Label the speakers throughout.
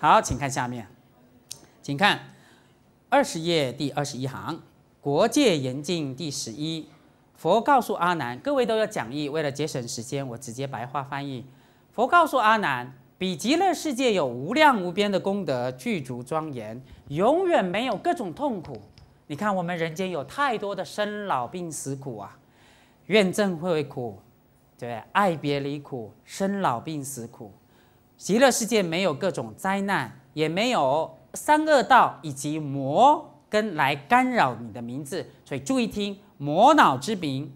Speaker 1: 好，请看下面，请看二十页第二十一行，国界严禁第十一。佛告诉阿难，各位都要讲义，为了节省时间，我直接白话翻译。佛告诉阿难，彼极乐世界有无量无边的功德，具足庄严，永远没有各种痛苦。你看我们人间有太多的生老病死苦啊，怨憎会苦，对，爱别离苦，生老病死苦。极乐世界没有各种灾难，也没有三恶道以及魔跟来干扰你的名字，所以注意听，魔脑之名，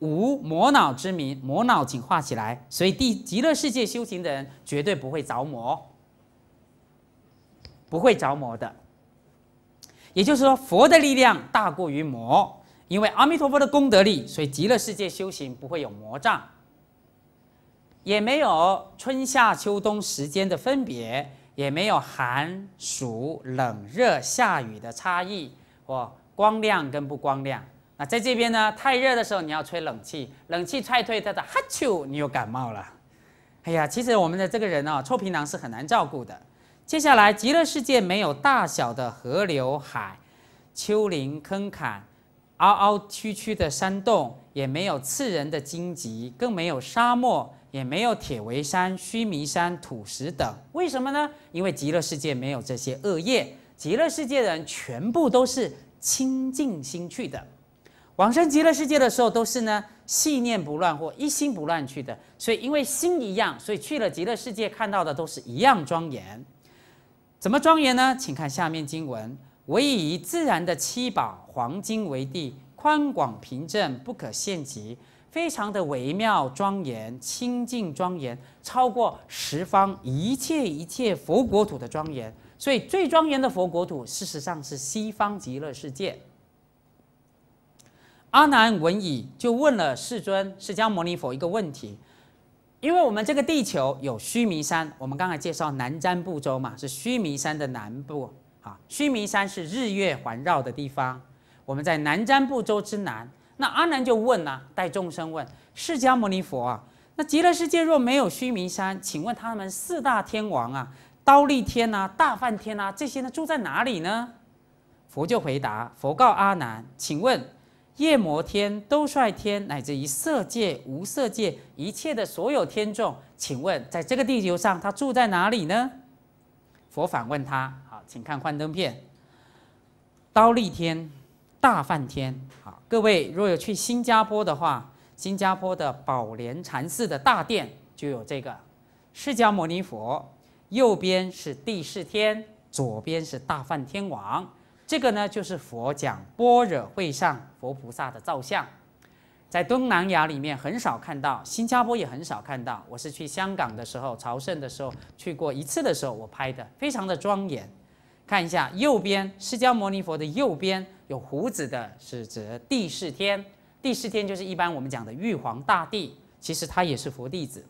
Speaker 1: 无魔脑之名，魔脑请化起来，所以第极乐世界修行的人绝对不会着魔，不会着魔的。也就是说，佛的力量大过于魔，因为阿弥陀佛的功德力，所以极乐世界修行不会有魔障。也没有春夏秋冬时间的分别，也没有寒暑冷热下雨的差异，哦，光亮跟不光亮。那在这边呢，太热的时候你要吹冷气，冷气踹退它的哈秋，你又感冒了。哎呀，其实我们的这个人啊，臭皮囊是很难照顾的。接下来，极乐世界没有大小的河流、海、丘陵、坑坎、凹凹曲曲的山洞，也没有刺人的荆棘，更没有沙漠。也没有铁围山、须弥山、土石等，为什么呢？因为极乐世界没有这些恶业，极乐世界的人全部都是清净心去的。往生极乐世界的时候都是呢，细念不乱或一心不乱去的。所以因为心一样，所以去了极乐世界看到的都是一样庄严。怎么庄严呢？请看下面经文：唯以自然的七宝黄金为地，宽广平正，不可限极。非常的微妙庄严、清净庄严，超过十方一切一切佛国土的庄严。所以最庄严的佛国土，事实上是西方极乐世界。阿难闻已，就问了世尊释迦牟尼佛一个问题：，因为我们这个地球有须弥山，我们刚才介绍南瞻部洲嘛，是须弥山的南部。啊，须弥山是日月环绕的地方，我们在南瞻部洲之南。那阿难就问呐，带众生问释迦牟尼佛啊，那极乐世界若没有须弥山，请问他们四大天王啊、刀立天呐、大梵天呐这些呢，住在哪里呢？佛就回答，佛告阿难，请问夜摩天、兜率天乃至于色界、无色界一切的所有天众，请问在这个地球上，他住在哪里呢？佛反问他，好，请看幻灯片，刀立天、大梵天。各位，若有去新加坡的话，新加坡的宝莲禅寺的大殿就有这个释迦牟尼佛，右边是帝释天，左边是大梵天王。这个呢，就是佛讲般若会上佛菩萨的造像，在东南亚里面很少看到，新加坡也很少看到。我是去香港的时候朝圣的时候去过一次的时候我拍的，非常的庄严。看一下右边，释迦牟尼佛的右边有胡子的是指帝释天，帝释天就是一般我们讲的玉皇大帝，其实他也是佛弟子，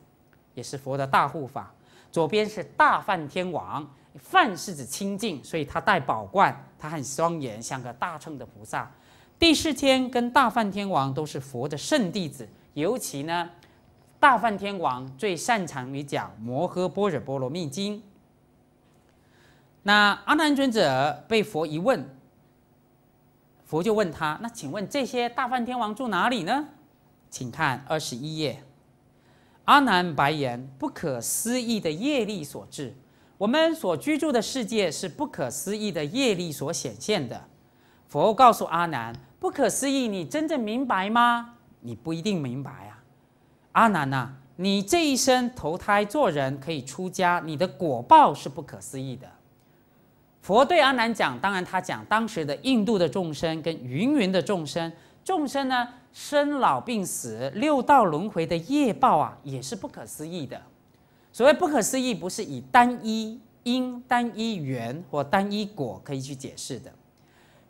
Speaker 1: 也是佛的大护法。左边是大梵天王，梵是指清净，所以他戴宝冠，他很庄严，像个大乘的菩萨。帝释天跟大梵天王都是佛的圣弟子，尤其呢，大梵天王最擅长于讲《摩诃般若波罗蜜经》。那阿难尊者被佛一问，佛就问他：“那请问这些大梵天王住哪里呢？”请看二十一页。阿难白言：“不可思议的业力所致。我们所居住的世界是不可思议的业力所显现的。”佛告诉阿难：“不可思议，你真正明白吗？你不一定明白啊，阿难呐，你这一生投胎做人可以出家，你的果报是不可思议的。”佛对阿难讲，当然他讲当时的印度的众生跟芸芸的众生，众生呢生老病死六道轮回的业报啊，也是不可思议的。所谓不可思议，不是以单一因、单一缘或单一果可以去解释的。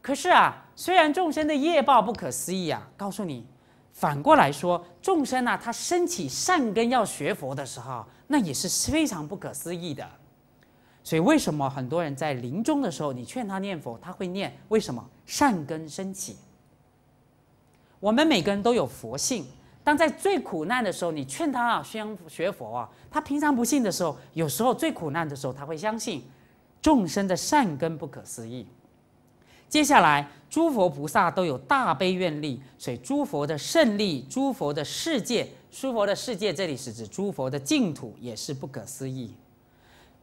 Speaker 1: 可是啊，虽然众生的业报不可思议啊，告诉你，反过来说，众生啊，他生起善根要学佛的时候，那也是非常不可思议的。所以，为什么很多人在临终的时候，你劝他念佛，他会念？为什么善根升起？我们每个人都有佛性，当在最苦难的时候，你劝他啊，相学佛啊，他平常不信的时候，有时候最苦难的时候，他会相信，众生的善根不可思议。接下来，诸佛菩萨都有大悲愿力，所以诸佛的胜利，诸佛的世界，诸佛的世界，这里是指诸佛的净土，也是不可思议。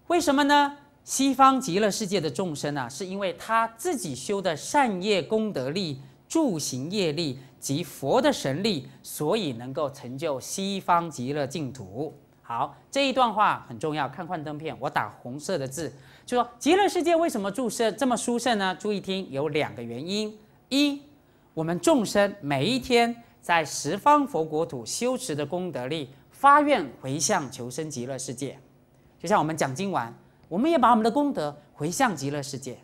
Speaker 1: 为什么呢？西方极乐世界的众生啊，是因为他自己修的善业功德力、助行业力及佛的神力，所以能够成就西方极乐净土。好，这一段话很重要。看幻灯片，我打红色的字，就说极乐世界为什么住舍这么殊胜呢？注意听，有两个原因：一，我们众生每一天在十方佛国土修持的功德力、发愿回向求生极乐世界。就像我们讲今晚，我们也把我们的功德回向极乐世界，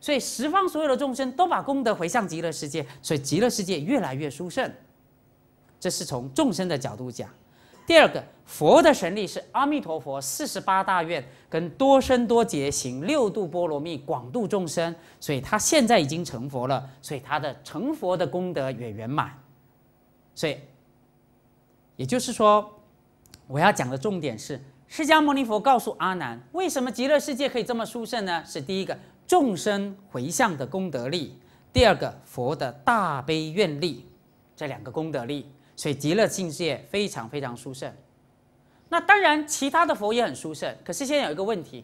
Speaker 1: 所以十方所有的众生都把功德回向极乐世界，所以极乐世界越来越殊胜。这是从众生的角度讲。第二个，佛的神力是阿弥陀佛四十八大愿跟多生多劫行六度波罗蜜广度众生，所以他现在已经成佛了，所以他的成佛的功德也圆满。所以，也就是说，我要讲的重点是。释迦牟尼佛告诉阿难，为什么极乐世界可以这么殊胜呢？是第一个众生回向的功德力，第二个佛的大悲愿力，这两个功德力，所以极乐境界非常非常殊胜。那当然，其他的佛也很殊胜。可是现在有一个问题，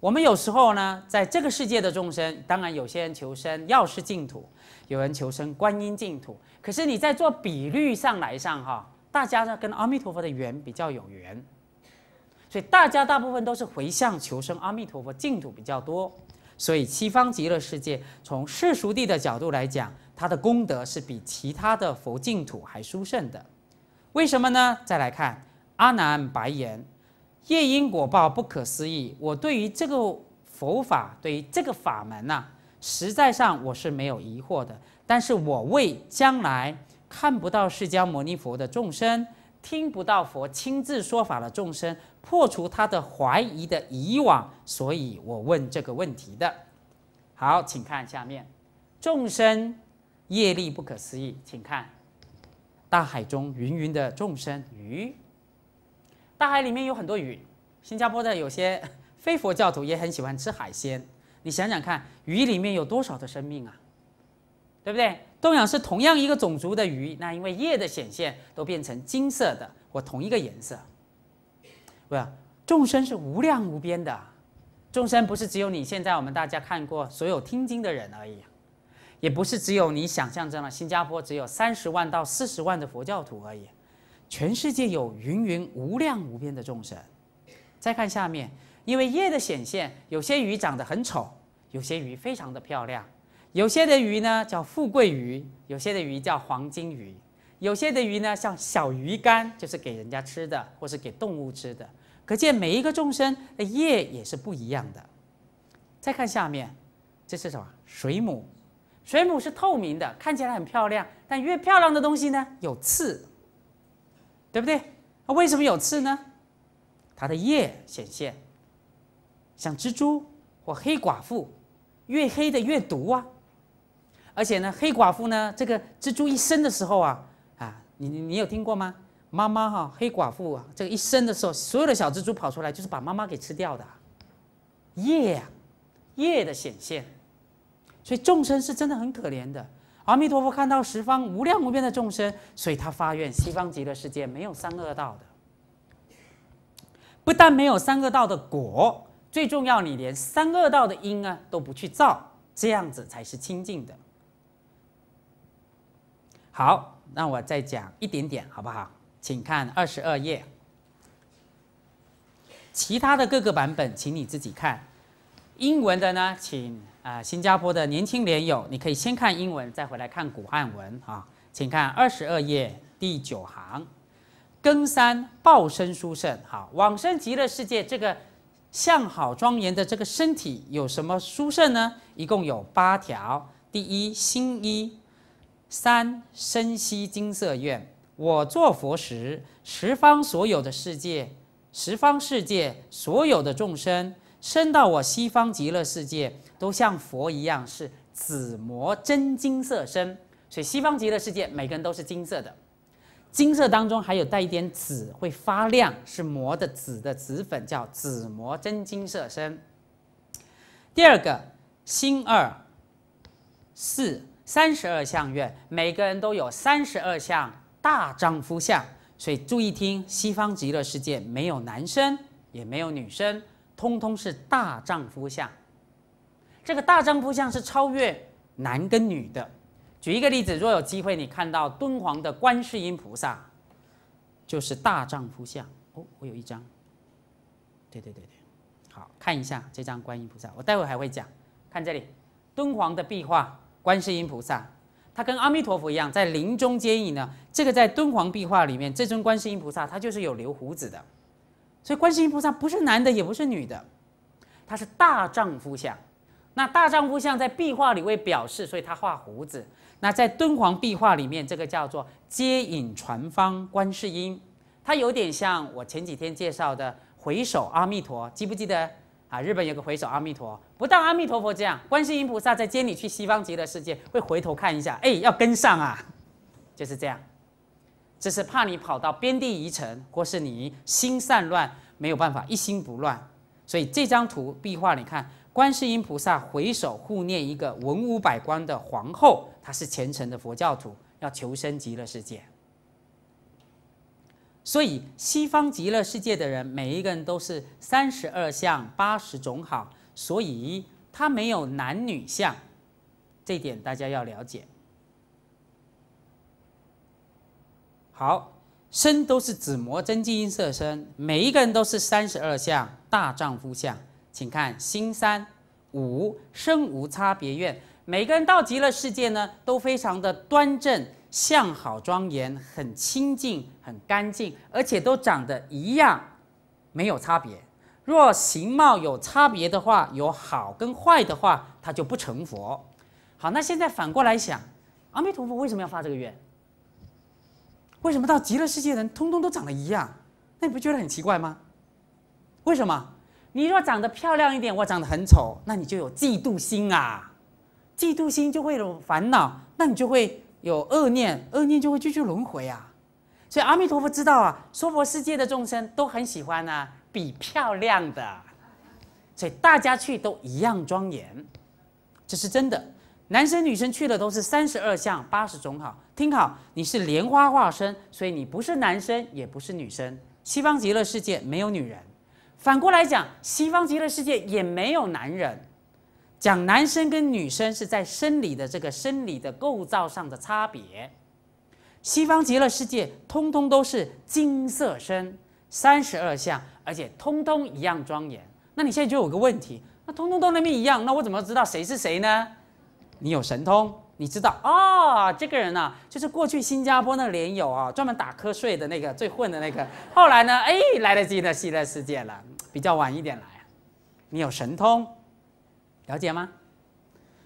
Speaker 1: 我们有时候呢，在这个世界的众生，当然有些人求生药师净土，有人求生观音净土。可是你在做比率上来上哈，大家呢跟阿弥陀佛的缘比较有缘。所以大家大部分都是回向求生阿弥陀佛净土比较多，所以西方极乐世界从世俗地的角度来讲，它的功德是比其他的佛净土还殊胜的。为什么呢？再来看阿难白言：“夜因果报不可思议。我对于这个佛法，对于这个法门呐，实在上我是没有疑惑的。但是我为将来看不到释迦牟尼佛的众生。”听不到佛亲自说法的众生破除他的怀疑的以往，所以我问这个问题的。好，请看下面，众生业力不可思议，请看大海中芸芸的众生鱼，大海里面有很多鱼。新加坡的有些非佛教徒也很喜欢吃海鲜，你想想看，鱼里面有多少的生命啊？对不对？斗养是同样一个种族的鱼，那因为夜的显现，都变成金色的或同一个颜色。不，众生是无量无边的，众生不是只有你现在我们大家看过所有听经的人而已，也不是只有你想象中的新加坡只有三十万到四十万的佛教徒而已，全世界有芸芸无量无边的众生。再看下面，因为夜的显现，有些鱼长得很丑，有些鱼非常的漂亮。有些的鱼呢叫富贵鱼，有些的鱼叫黄金鱼，有些的鱼呢像小鱼干，就是给人家吃的，或是给动物吃的。可见每一个众生的业也是不一样的。再看下面，这是什么？水母。水母是透明的，看起来很漂亮，但越漂亮的东西呢有刺，对不对？那为什么有刺呢？它的叶显现，像蜘蛛或黑寡妇，越黑的越毒啊。而且呢，黑寡妇呢，这个蜘蛛一生的时候啊啊，你你你有听过吗？妈妈哈，黑寡妇啊，这个一生的时候，所有的小蜘蛛跑出来，就是把妈妈给吃掉的。夜啊，夜的显现。所以众生是真的很可怜的。阿弥陀佛看到十方无量无边的众生，所以他发愿西方极乐世界没有三恶道的。不但没有三恶道的果，最重要你连三恶道的因啊都不去造，这样子才是清净的。好，那我再讲一点点，好不好？请看二十二页。其他的各个版本，请你自己看。英文的呢，请啊，新加坡的年轻莲友，你可以先看英文，再回来看古汉文啊。请看二十二页第九行，更三报身殊胜，好，往生极乐世界这个向好庄严的这个身体有什么殊胜呢？一共有八条。第一，新衣。三深悉金色愿，我做佛时，十方所有的世界，十方世界所有的众生，生到我西方极乐世界，都像佛一样是紫魔真金色身。所以西方极乐世界每个人都是金色的，金色当中还有带一点紫，会发亮，是魔的紫的紫粉，叫紫魔真金色身。第二个心二四。三十二相愿，每个人都有三十二相大丈夫相，所以注意听：西方极乐世界没有男生，也没有女生，通通是大丈夫相。这个大丈夫相是超越男跟女的。举一个例子，若有机会，你看到敦煌的观世音菩萨，就是大丈夫相。哦，我有一张，对对对对，好看一下这张观音菩萨。我待会还会讲，看这里，敦煌的壁画。观世音菩萨，他跟阿弥陀佛一样，在临终接引呢。这个在敦煌壁画里面，这尊观世音菩萨他就是有留胡子的，所以观世音菩萨不是男的，也不是女的，他是大丈夫相。那大丈夫相在壁画里为表示，所以他画胡子。那在敦煌壁画里面，这个叫做接引传方观世音，他有点像我前几天介绍的回首阿弥陀，记不记得？啊，日本有个回首阿弥陀，不但阿弥陀佛这样，观世音菩萨在接你去西方极乐世界，会回头看一下，哎，要跟上啊，就是这样，这是怕你跑到边地遗尘，或是你心散乱没有办法一心不乱，所以这张图壁画你看，观世音菩萨回首护念一个文武百官的皇后，她是虔诚的佛教徒，要求生极乐世界。所以，西方极乐世界的人，每一个人都是三十二相八十种好，所以他没有男女相，这点大家要了解。好，身都是紫磨真金色身，每一个人都是三十二相大丈夫相，请看心三五身无差别愿，每个人到极乐世界呢，都非常的端正。相好庄严，很清净，很干净，而且都长得一样，没有差别。若形貌有差别的话，有好跟坏的话，他就不成佛。好，那现在反过来想，阿弥陀佛为什么要发这个愿？为什么到极乐世界人通通都长得一样？那你不觉得很奇怪吗？为什么？你若长得漂亮一点，我长得很丑，那你就有嫉妒心啊！嫉妒心就会有烦恼，那你就会。有恶念，恶念就会继续轮回啊。所以阿弥陀佛知道啊，娑婆世界的众生都很喜欢呢，比漂亮的。所以大家去都一样庄严，这是真的。男生女生去的都是三十二相八十种好。听好，你是莲花化身，所以你不是男生也不是女生。西方极乐世界没有女人，反过来讲，西方极乐世界也没有男人。讲男生跟女生是在生理的这个生理的构造上的差别，西方极乐世界通通都是金色身，三十二相，而且通通一样庄严。那你现在就有个问题，那通通都那么一样，那我怎么知道谁是谁呢？你有神通，你知道啊，这个人呢，就是过去新加坡那个莲友啊，专门打瞌睡的那个最混的那个，后来呢，哎，来得及那极乐世界了，比较晚一点来，你有神通。了解吗？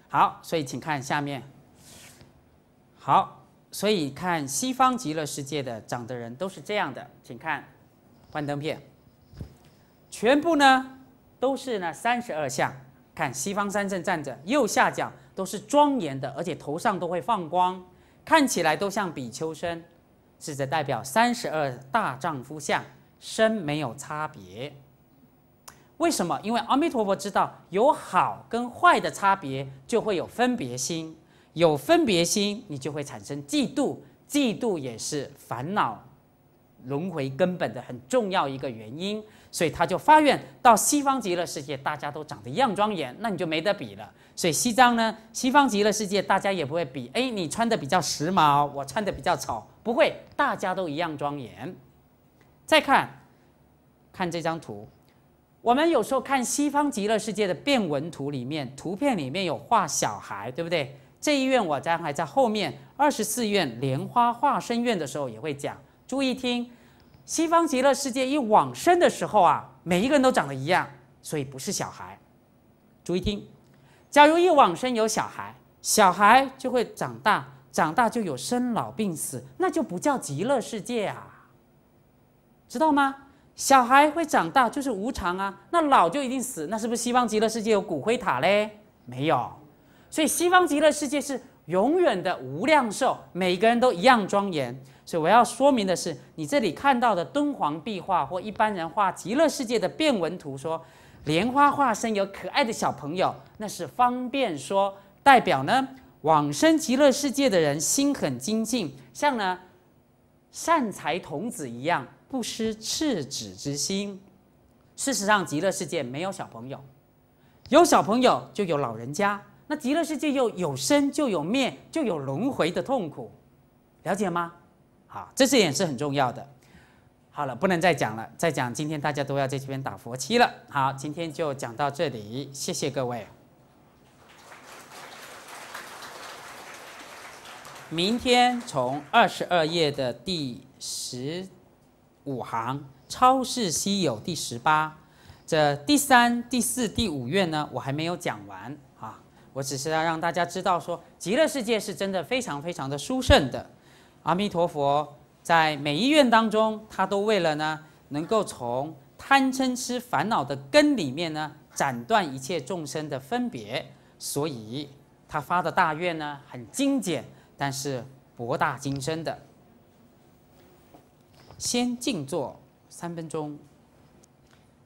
Speaker 1: 好，所以请看下面。好，所以看西方极乐世界的长的人都是这样的，请看幻灯片，全部呢都是呢三十二相。看西方三圣站着右下角都是庄严的，而且头上都会放光，看起来都像比丘身，是指代表三十二大丈夫相，身没有差别。为什么？因为阿弥陀佛知道有好跟坏的差别，就会有分别心，有分别心，你就会产生嫉妒，嫉妒也是烦恼轮回根本的很重要一个原因。所以他就发愿到西方极乐世界，大家都长得一样庄严，那你就没得比了。所以西藏呢，西方极乐世界大家也不会比，哎，你穿的比较时髦，我穿的比较丑，不会，大家都一样庄严。再看，看这张图。我们有时候看西方极乐世界的变文图里面，图片里面有画小孩，对不对？这一院我将还在后面二十四院莲花化身院的时候也会讲，注意听。西方极乐世界一往生的时候啊，每一个人都长得一样，所以不是小孩。注意听，假如一往生有小孩，小孩就会长大，长大就有生老病死，那就不叫极乐世界啊，知道吗？小孩会长大，就是无常啊。那老就一定死，那是不是西方极乐世界有骨灰塔嘞？没有，所以西方极乐世界是永远的无量寿，每个人都一样庄严。所以我要说明的是，你这里看到的敦煌壁画或一般人画极乐世界的变文图，说莲花化身有可爱的小朋友，那是方便说代表呢往生极乐世界的人心很精进，像呢善财童子一样。不失赤子之心。事实上，极乐世界没有小朋友，有小朋友就有老人家。那极乐世界又有生就有灭，就有轮回的痛苦，了解吗？好，这是也是很重要的。好了，不能再讲了，再讲今天大家都要在这边打佛七了。好，今天就讲到这里，谢谢各位。明天从二十二页的第十。五行超市稀有第十八，这第三、第四、第五愿呢，我还没有讲完啊。我只是要让大家知道说，极乐世界是真的非常非常的殊胜的。阿弥陀佛，在每一愿当中，他都为了呢，能够从贪嗔痴烦恼的根里面呢，斩断一切众生的分别，所以他发的大愿呢，很精简，但是博大精深的。先静坐三分钟，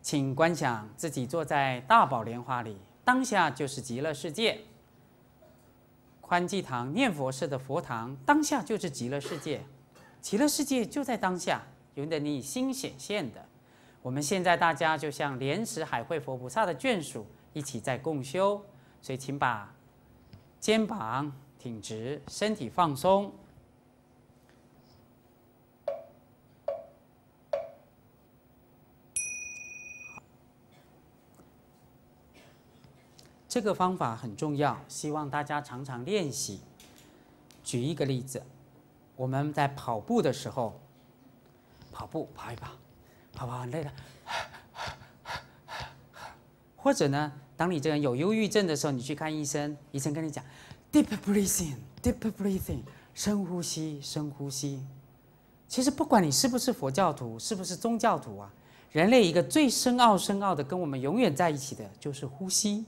Speaker 1: 请观想自己坐在大宝莲花里，当下就是极乐世界。宽济堂念佛寺的佛堂，当下就是极乐世界，极乐世界就在当下，由你心显现的。我们现在大家就像莲池海会佛菩萨的眷属一起在共修，所以请把肩膀挺直，身体放松。这个方法很重要，希望大家常常练习。举一个例子，我们在跑步的时候，跑步跑一跑，跑跑很累了，或者呢，当你这个有忧郁症的时候，你去看医生，医生跟你讲，deep breathing，deep breathing，深呼吸，深呼吸。其实不管你是不是佛教徒，是不是宗教徒啊，人类一个最深奥、深奥的，跟我们永远在一起的就是呼吸。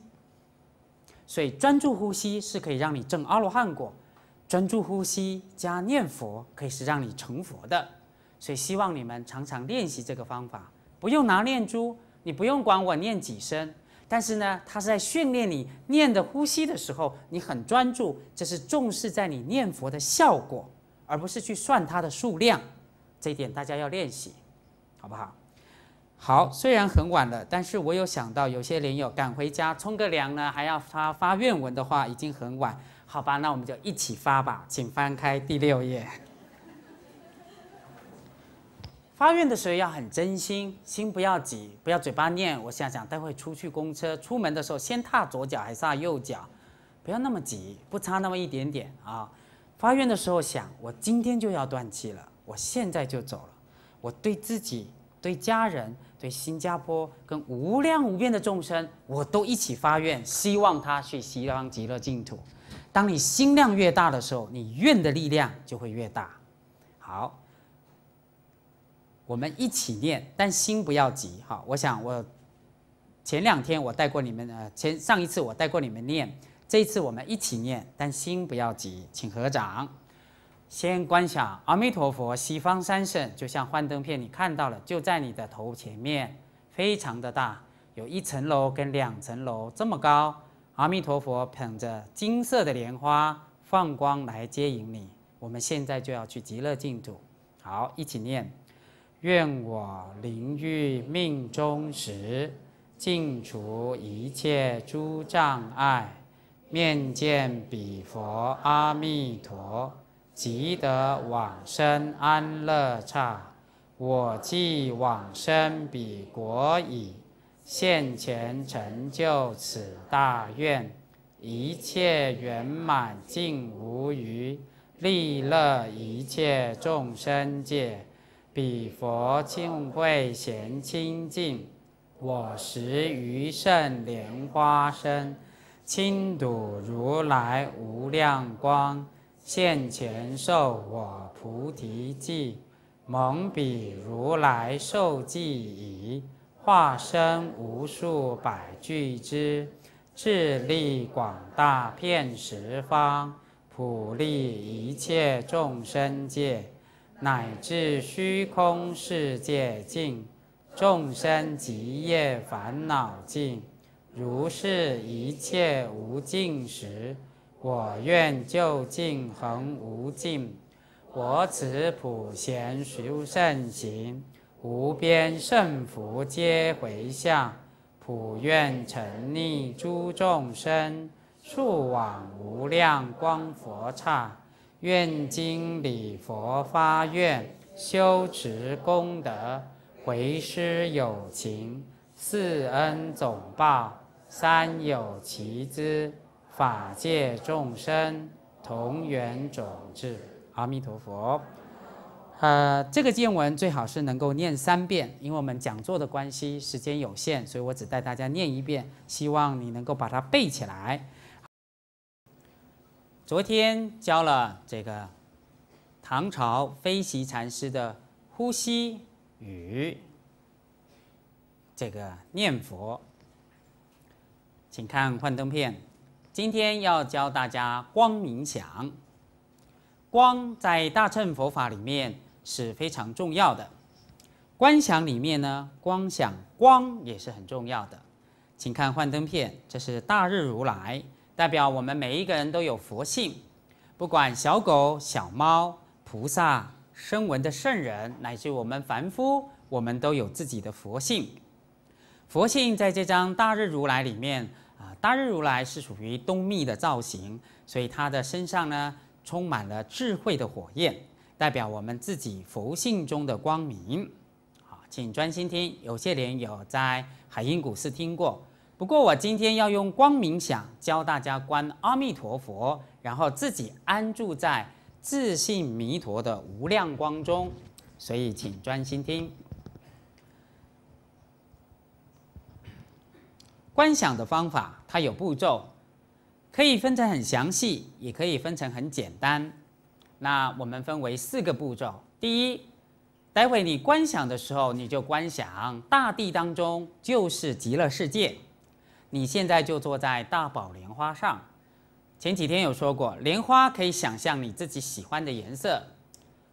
Speaker 1: 所以专注呼吸是可以让你证阿罗汉果，专注呼吸加念佛可以是让你成佛的。所以希望你们常常练习这个方法，不用拿念珠，你不用管我念几声，但是呢，它是在训练你念的呼吸的时候你很专注，这是重视在你念佛的效果，而不是去算它的数量。这一点大家要练习，好不好？好，虽然很晚了，但是我有想到有些莲友赶回家冲个凉呢，还要发发愿文的话，已经很晚，好吧，那我们就一起发吧，请翻开第六页。发愿的时候要很真心，心不要急，不要嘴巴念。我想想，待会出去公车，出门的时候先踏左脚还是右脚？不要那么急，不差那么一点点啊。发愿的时候想，我今天就要断气了，我现在就走了，我对自己、对家人。对新加坡跟无量无边的众生，我都一起发愿，希望他去西方极乐净土。当你心量越大的时候，你愿的力量就会越大。好，我们一起念，但心不要急。哈，我想我前两天我带过你们，呃，前上一次我带过你们念，这一次我们一起念，但心不要急，请合掌。先观想阿弥陀佛西方三圣，就像幻灯片，你看到了，就在你的头前面，非常的大，有一层楼跟两层楼这么高。阿弥陀佛捧着金色的莲花放光来接引你。我们现在就要去极乐净土。好，一起念：愿我临欲命终时，尽除一切诸障碍，面见彼佛阿弥陀。即得往生安乐刹，我既往生彼国矣，现前成就此大愿，一切圆满尽无余，利乐一切众生界，彼佛净慧贤清净，我时于胜莲花生，亲睹如来无量光。现前授我菩提记，蒙彼如来授记已，化身无数百俱之，智力广大遍十方，普利一切众生界，乃至虚空世界尽，众生极业烦恼尽，如是一切无尽时。我愿就竟恒无尽，我此普贤殊胜行，无边胜福皆回向，普愿沉溺诸众生，速往无量光佛刹。愿经礼佛发愿，修持功德，回施有情，四恩总报，三有齐资。法界众生同源种智，阿弥陀佛。呃，这个经文最好是能够念三遍，因为我们讲座的关系时间有限，所以我只带大家念一遍。希望你能够把它背起来。昨天教了这个唐朝非席禅师的呼吸与这个念佛，请看幻灯片。今天要教大家光冥想。光在大乘佛法里面是非常重要的。观想里面呢，光想光也是很重要的。请看幻灯片，这是大日如来，代表我们每一个人都有佛性。不管小狗、小猫、菩萨、声闻的圣人，乃至我们凡夫，我们都有自己的佛性。佛性在这张大日如来里面。大日如来是属于东密的造型，所以他的身上呢充满了智慧的火焰，代表我们自己佛性中的光明。好，请专心听。有些莲友在海音古寺听过，不过我今天要用光明想教大家观阿弥陀佛，然后自己安住在自信弥陀的无量光中，所以请专心听。观想的方法，它有步骤，可以分成很详细，也可以分成很简单。那我们分为四个步骤。第一，待会你观想的时候，你就观想大地当中就是极乐世界。你现在就坐在大宝莲花上。前几天有说过，莲花可以想象你自己喜欢的颜色，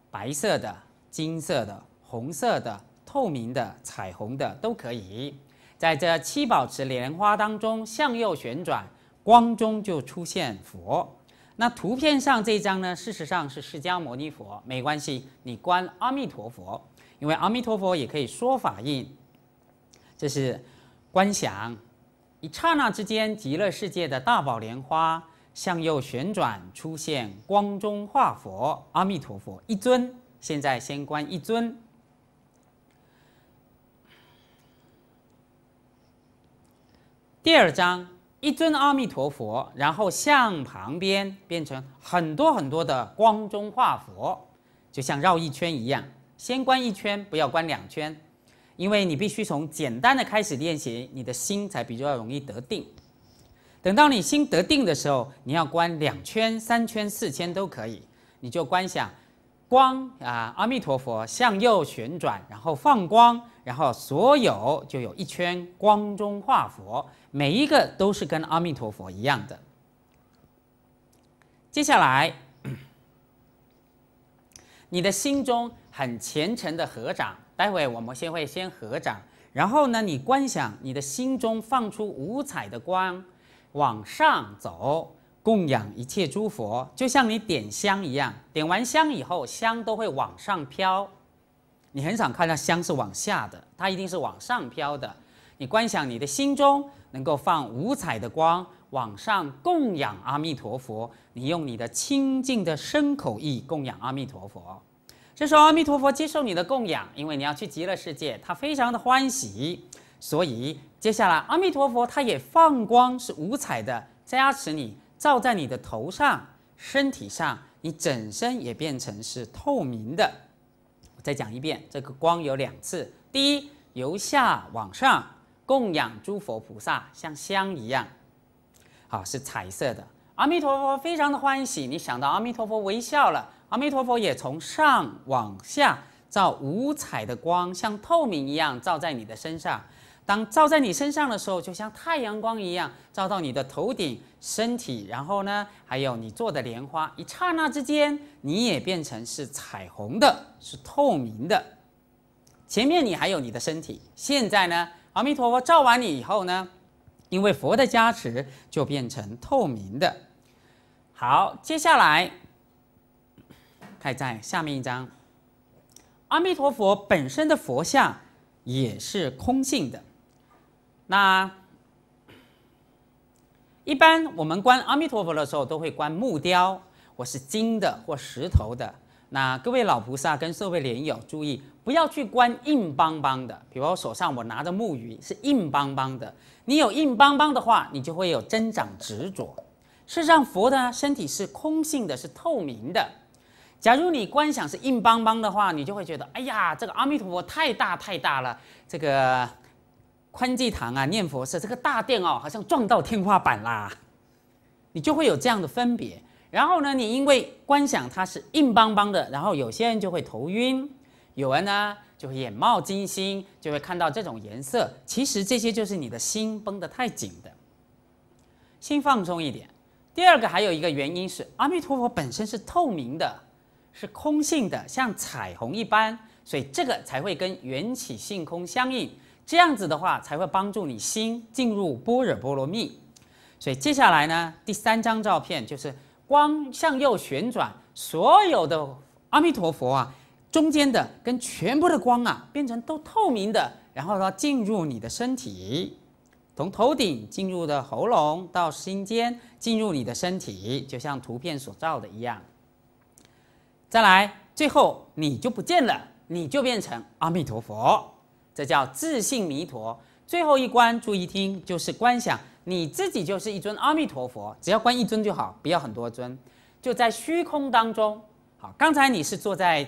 Speaker 1: 白色的、金色的、红色的、透明的、彩虹的都可以。在这七宝池莲花当中，向右旋转，光中就出现佛。那图片上这张呢，事实上是释迦牟尼佛，没关系，你观阿弥陀佛，因为阿弥陀佛也可以说法印。这是观想，一刹那之间，极乐世界的大宝莲花向右旋转，出现光中化佛阿弥陀佛一尊。现在先观一尊。第二章，一尊阿弥陀佛，然后向旁边变成很多很多的光中化佛，就像绕一圈一样，先观一圈，不要观两圈，因为你必须从简单的开始练习，你的心才比较容易得定。等到你心得定的时候，你要观两圈、三圈、四圈都可以，你就观想光啊，阿弥陀佛向右旋转，然后放光。然后，所有就有一圈光中化佛，每一个都是跟阿弥陀佛一样的。接下来，你的心中很虔诚的合掌，待会我们先会先合掌，然后呢，你观想你的心中放出五彩的光，往上走，供养一切诸佛，就像你点香一样，点完香以后，香都会往上飘。你很少看到香是往下的，它一定是往上飘的。你观想你的心中能够放五彩的光，往上供养阿弥陀佛。你用你的清净的身口意供养阿弥陀佛，时说阿弥陀佛接受你的供养，因为你要去极乐世界，他非常的欢喜。所以接下来阿弥陀佛他也放光是五彩的，加持你，照在你的头上、身体上，你整身也变成是透明的。再讲一遍，这个光有两次。第一，由下往上供养诸佛菩萨，像香一样，好，是彩色的。阿弥陀佛非常的欢喜，你想到阿弥陀佛微笑了，阿弥陀佛也从上往下照五彩的光，像透明一样照在你的身上。当照在你身上的时候，就像太阳光一样照到你的头顶、身体，然后呢，还有你做的莲花，一刹那之间，你也变成是彩虹的，是透明的。前面你还有你的身体，现在呢，阿弥陀佛照完你以后呢，因为佛的加持，就变成透明的。好，接下来，看在下面一张，阿弥陀佛本身的佛像也是空性的。那一般我们观阿弥陀佛的时候，都会观木雕，或是金的或石头的。那各位老菩萨跟社会莲友注意，不要去观硬邦邦的。比如我手上我拿着木鱼是硬邦邦的，你有硬邦邦的话，你就会有增长执着。事实上，佛的身体是空性的，是透明的。假如你观想是硬邦邦的话，你就会觉得，哎呀，这个阿弥陀佛太大太大了，这个。宽济堂啊，念佛寺这个大殿哦，好像撞到天花板啦，你就会有这样的分别。然后呢，你因为观想它是硬邦邦的，然后有些人就会头晕，有人呢就会眼冒金星，就会看到这种颜色。其实这些就是你的心绷得太紧的，心放松一点。第二个还有一个原因是，阿弥陀佛本身是透明的，是空性的，像彩虹一般，所以这个才会跟缘起性空相应。这样子的话，才会帮助你心进入般若波罗蜜。所以接下来呢，第三张照片就是光向右旋转，所有的阿弥陀佛啊，中间的跟全部的光啊，变成都透明的，然后它进入你的身体，从头顶进入的喉咙到心间，进入你的身体，就像图片所照的一样。再来，最后你就不见了，你就变成阿弥陀佛。这叫自信弥陀，最后一关注意听，就是观想你自己就是一尊阿弥陀佛，只要观一尊就好，不要很多尊。就在虚空当中，好，刚才你是坐在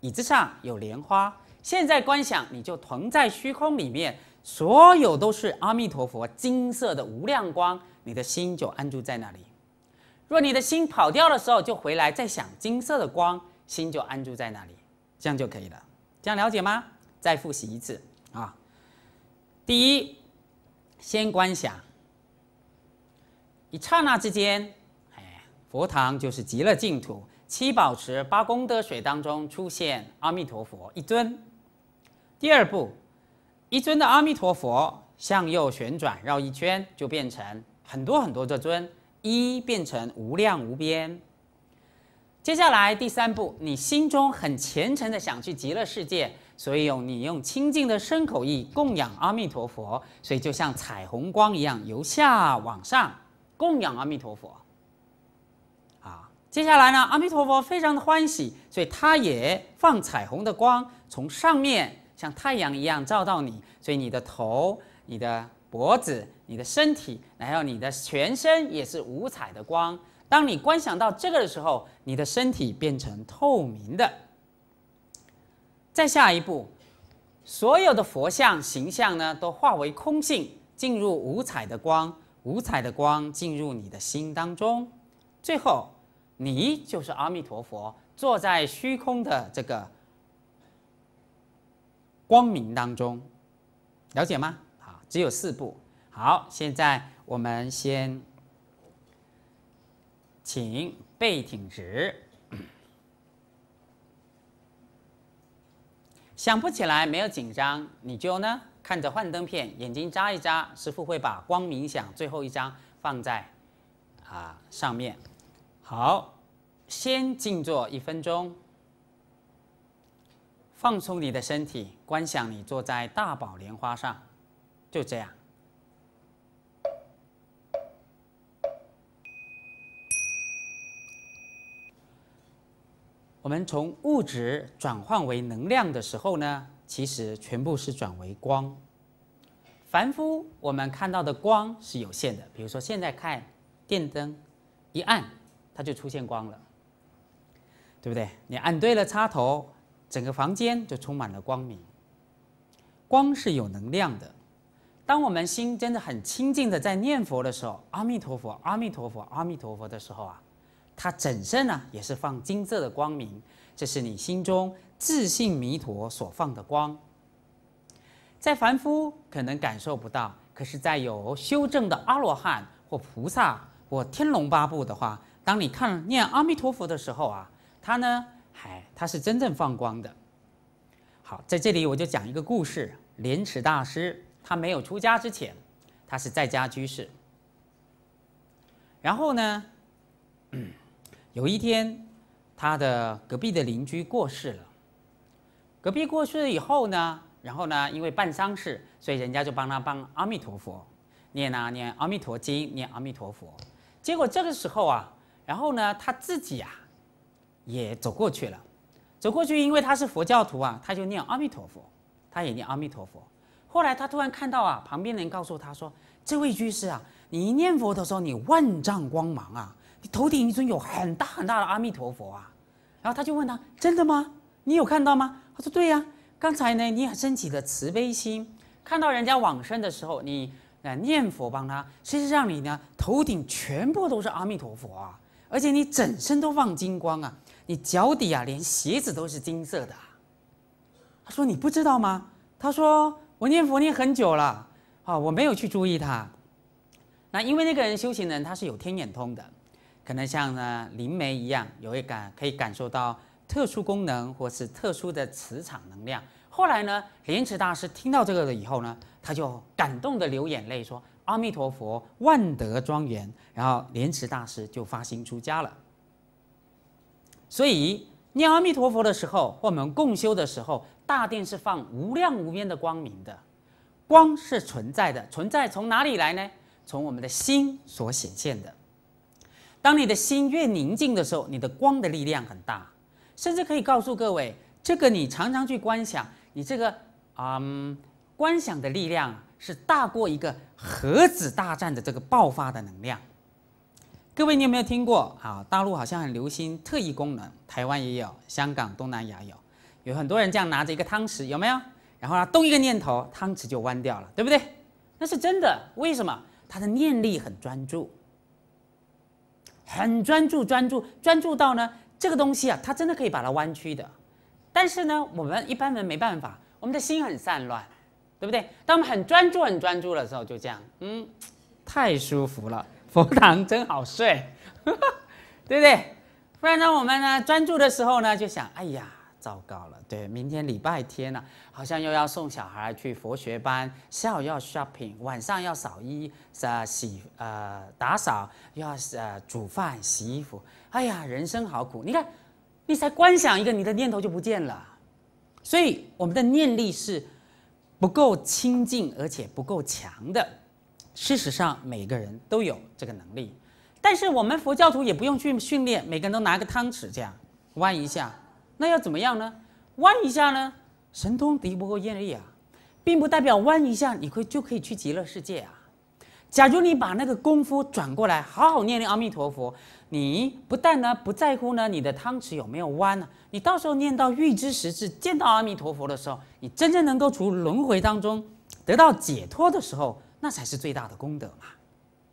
Speaker 1: 椅子上有莲花，现在观想你就同在虚空里面，所有都是阿弥陀佛金色的无量光，你的心就安住在那里。若你的心跑掉的时候，就回来再想金色的光，心就安住在那里，这样就可以了。这样了解吗？再复习一次啊！第一，先观想，一刹那之间，哎佛堂就是极乐净土，七宝池八功德水当中出现阿弥陀佛一尊。第二步，一尊的阿弥陀佛向右旋转绕一圈，就变成很多很多这尊，一变成无量无边。接下来第三步，你心中很虔诚的想去极乐世界。所以用你用清净的身口意供养阿弥陀佛，所以就像彩虹光一样，由下往上供养阿弥陀佛。啊，接下来呢，阿弥陀佛非常的欢喜，所以他也放彩虹的光，从上面像太阳一样照到你，所以你的头、你的脖子、你的身体，然后你的全身也是五彩的光。当你观想到这个的时候，你的身体变成透明的。再下一步，所有的佛像形象呢，都化为空性，进入五彩的光，五彩的光进入你的心当中。最后，你就是阿弥陀佛，坐在虚空的这个光明当中，了解吗？好，只有四步。好，现在我们先，请背挺直。想不起来没有紧张，你就呢看着幻灯片，眼睛眨一眨。师傅会把光明想最后一张放在啊上面。好，先静坐一分钟，放松你的身体，观想你坐在大宝莲花上，就这样。我们从物质转换为能量的时候呢，其实全部是转为光。凡夫我们看到的光是有限的，比如说现在看电灯，一按它就出现光了，对不对？你按对了插头，整个房间就充满了光明。光是有能量的。当我们心真的很清净的在念佛的时候，阿弥陀佛，阿弥陀佛，阿弥陀佛的时候啊。他整身呢也是放金色的光明，这是你心中自信弥陀所放的光。在凡夫可能感受不到，可是，在有修正的阿罗汉或菩萨或天龙八部的话，当你看念阿弥陀佛的时候啊，他呢，还他是真正放光的。好，在这里我就讲一个故事：莲池大师，他没有出家之前，他是在家居士。然后呢？有一天，他的隔壁的邻居过世了。隔壁过世了以后呢，然后呢，因为办丧事，所以人家就帮他帮阿弥陀佛念啊念阿弥陀经，念阿弥陀佛。结果这个时候啊，然后呢他自己啊也走过去了，走过去，因为他是佛教徒啊，他就念阿弥陀佛，他也念阿弥陀佛。后来他突然看到啊，旁边人告诉他说：“这位居士啊，你念佛的时候，你万丈光芒啊。”你头顶一尊有很大很大的阿弥陀佛啊，然后他就问他：“真的吗？你有看到吗？”他说：“对呀，刚才呢，你也升起的慈悲心，看到人家往生的时候，你来念佛帮他。事实上，你呢，头顶全部都是阿弥陀佛啊，而且你整身都放金光啊，你脚底啊，连鞋子都是金色的。”他说：“你不知道吗？”他说：“我念佛念很久了啊，我没有去注意他。那因为那个人修行人他是有天眼通的。”可能像呢灵媒一样，有一感可以感受到特殊功能或是特殊的磁场能量。后来呢，莲池大师听到这个了以后呢，他就感动的流眼泪，说：“阿弥陀佛，万德庄严。”然后莲池大师就发心出家了。所以念阿弥陀佛的时候，我们共修的时候，大殿是放无量无边的光明的，光是存在的，存在从哪里来呢？从我们的心所显现的。当你的心越宁静的时候，你的光的力量很大，甚至可以告诉各位，这个你常常去观想，你这个啊，观想的力量是大过一个核子大战的这个爆发的能量。各位，你有没有听过？啊，大陆好像很流行特异功能，台湾也有，香港、东南亚有，有很多人这样拿着一个汤匙，有没有？然后呢，动一个念头，汤匙就弯掉了，对不对？那是真的，为什么？他的念力很专注。很专注，专注，专注到呢，这个东西啊，它真的可以把它弯曲的。但是呢，我们一般人没办法，我们的心很散乱，对不对？当我们很专注、很专注的时候，就这样，嗯，太舒服了，佛堂真好睡，对不对？不然呢，我们呢专注的时候呢，就想，哎呀，糟糕了。对，明天礼拜天了，好像又要送小孩去佛学班，下午要 shopping，晚上要扫衣、呃洗、呃打扫，要呃煮饭、洗衣服。哎呀，人生好苦！你看，你才观想一个，你的念头就不见了。所以我们的念力是不够清净，而且不够强的。事实上，每个人都有这个能力，但是我们佛教徒也不用去训练，每个人都拿个汤匙这样弯一下，那要怎么样呢？弯一下呢，神通敌不过业力啊，并不代表弯一下你会就可以去极乐世界啊。假如你把那个功夫转过来，好好念念阿弥陀佛，你不但呢不在乎呢你的汤匙有没有弯了，你到时候念到欲知时至见到阿弥陀佛的时候，你真正能够从轮回当中得到解脱的时候，那才是最大的功德嘛，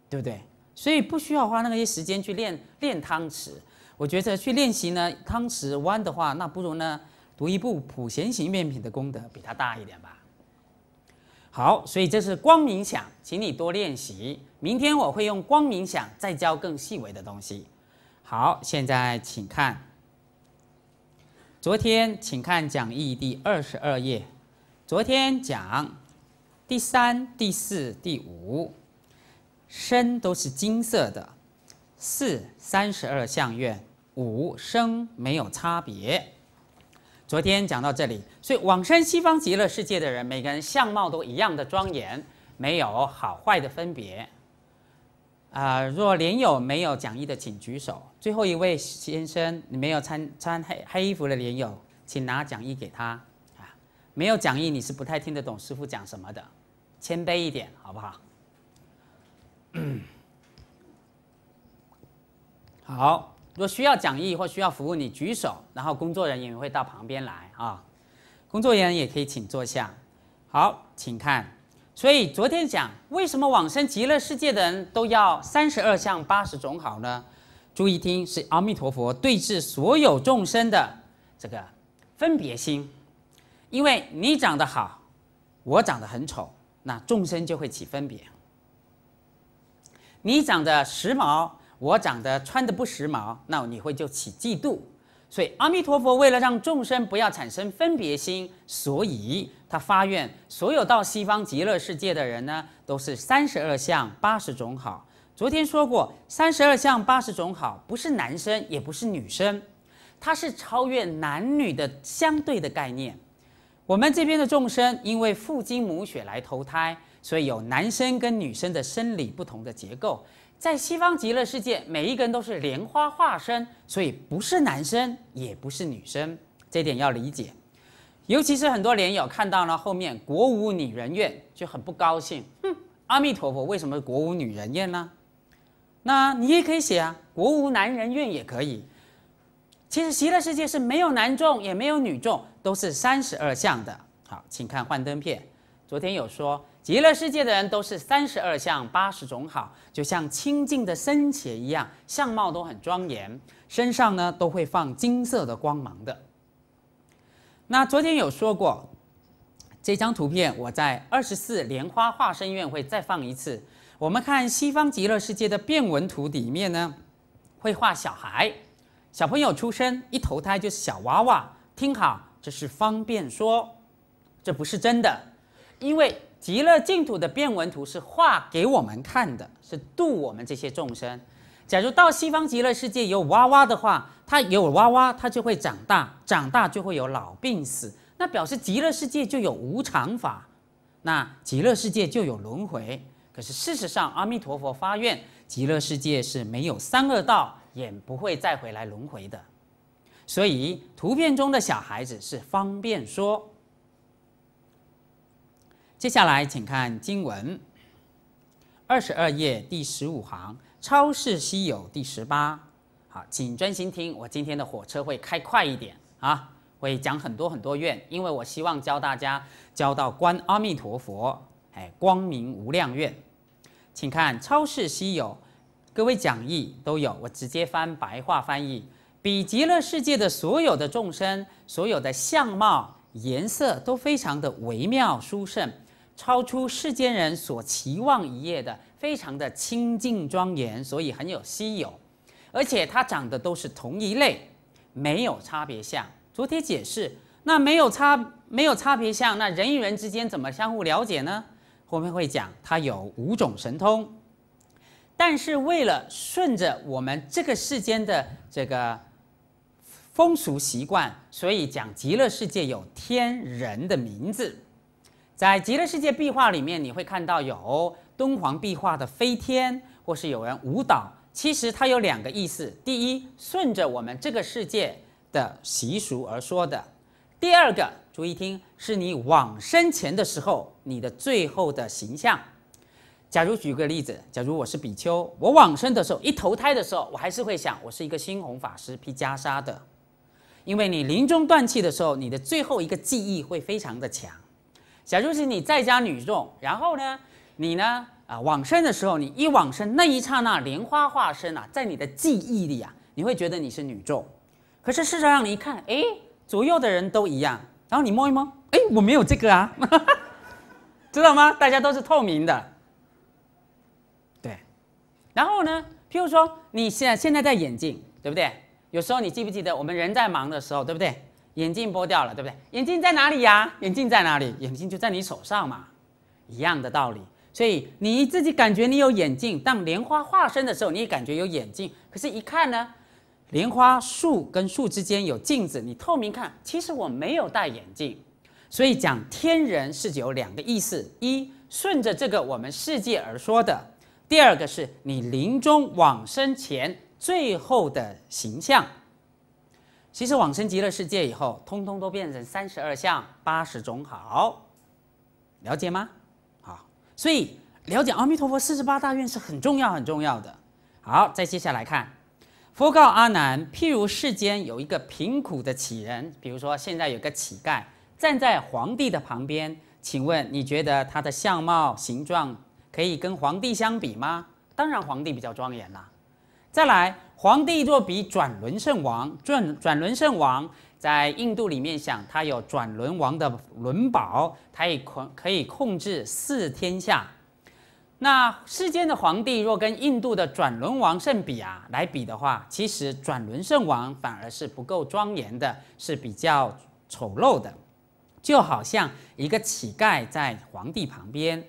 Speaker 1: 对不对？所以不需要花那么些时间去练练汤匙，我觉得去练习呢汤匙弯的话，那不如呢。读一部《普贤行愿品》的功德比它大一点吧。好，所以这是光明想，请你多练习。明天我会用光明想再教更细微的东西。好，现在请看，昨天请看讲义第二十二页，昨天讲第三、第四、第五身都是金色的，四三十二相愿，五身没有差别。昨天讲到这里，所以往生西方极乐世界的人，每个人相貌都一样的庄严，没有好坏的分别。啊，若莲友没有讲义的，请举手。最后一位先生，你没有穿穿黑黑衣服的莲友，请拿讲义给他。啊，没有讲义，你是不太听得懂师傅讲什么的，谦卑一点好不好？好。若需要讲义或需要服务，你举手，然后工作人员会到旁边来啊。工作人员也可以请坐下。好，请看。所以昨天讲，为什么往生极乐世界的人都要三十二相八十种好呢？注意听，是阿弥陀佛对治所有众生的这个分别心。因为你长得好，我长得很丑，那众生就会起分别。你长得时髦。我长得穿的不时髦，那你会就起嫉妒。所以阿弥陀佛为了让众生不要产生分别心，所以他发愿，所有到西方极乐世界的人呢，都是三十二相八十种好。昨天说过，三十二相八十种好不是男生也不是女生，它是超越男女的相对的概念。我们这边的众生因为父精母血来投胎，所以有男生跟女生的生理不同的结构。在西方极乐世界，每一个人都是莲花化身，所以不是男生，也不是女生，这点要理解。尤其是很多莲友看到了后面“国无女人怨”，就很不高兴，哼！阿弥陀佛，为什么国无女人怨呢？那你也可以写啊，“国无男人怨”也可以。其实极乐世界是没有男众，也没有女众，都是三十二相的。好，请看幻灯片。昨天有说。极乐世界的人都是三十二相八十种好，就像清净的深且一样，相貌都很庄严，身上呢都会放金色的光芒的。那昨天有说过，这张图片我在二十四莲花化身院会再放一次。我们看西方极乐世界的变文图里面呢，会画小孩、小朋友出生一投胎就是小娃娃。听好，这是方便说，这不是真的，因为。极乐净土的变文图是画给我们看的，是度我们这些众生。假如到西方极乐世界有娃娃的话，它有娃娃，它就会长大，长大就会有老病死，那表示极乐世界就有无常法，那极乐世界就有轮回。可是事实上，阿弥陀佛发愿，极乐世界是没有三恶道，也不会再回来轮回的。所以图片中的小孩子是方便说。接下来，请看经文，二十二页第十五行，《超市稀有》第十八。好，请专心听。我今天的火车会开快一点啊，会讲很多很多愿，因为我希望教大家教到观阿弥陀佛，哎，光明无量愿。请看《超市稀有》，各位讲义都有，我直接翻白话翻译。比极乐世界的所有的众生，所有的相貌、颜色都非常的微妙殊胜。超出世间人所期望一夜的，非常的清净庄严，所以很有稀有。而且它长得都是同一类，没有差别相。昨天解释，那没有差，没有差别相，那人与人之间怎么相互了解呢？我们会讲，它有五种神通。但是为了顺着我们这个世间的这个风俗习惯，所以讲极乐世界有天人的名字。在极乐世界壁画里面，你会看到有敦煌壁画的飞天，或是有人舞蹈。其实它有两个意思：第一，顺着我们这个世界的习俗而说的；第二个，注意听，是你往生前的时候，你的最后的形象。假如举个例子，假如我是比丘，我往生的时候，一投胎的时候，我还是会想我是一个猩红法师披袈裟的，因为你临终断气的时候，你的最后一个记忆会非常的强。假如是你在家女众，然后呢，你呢啊往生的时候，你一往生那一刹那莲花化身啊，在你的记忆里啊，你会觉得你是女众，可是事实上你一看，哎，左右的人都一样，然后你摸一摸，哎，我没有这个啊，知道吗？大家都是透明的。对，然后呢，譬如说你现现在戴眼镜，对不对？有时候你记不记得我们人在忙的时候，对不对？眼镜剥掉了，对不对？眼镜在哪里呀？眼镜在哪里？眼镜就在你手上嘛，一样的道理。所以你自己感觉你有眼镜，当莲花化身的时候，你也感觉有眼镜。可是，一看呢，莲花树跟树之间有镜子，你透明看，其实我没有戴眼镜。所以讲天人是有两个意思：一，顺着这个我们世界而说的；第二个是你临终往生前最后的形象。其实往生极乐世界以后，通通都变成三十二相八十种好，了解吗？好，所以了解阿弥陀佛四十八大愿是很重要、很重要的。好，再接下来看，佛告阿难：譬如世间有一个贫苦的乞人，比如说现在有个乞丐站在皇帝的旁边，请问你觉得他的相貌形状可以跟皇帝相比吗？当然皇帝比较庄严啦。再来。皇帝若比转轮圣王，转转轮圣王在印度里面想，他有转轮王的轮宝，他也可以控制四天下。那世间的皇帝若跟印度的转轮王圣比啊，来比的话，其实转轮圣王反而是不够庄严的，是比较丑陋的，就好像一个乞丐在皇帝旁边。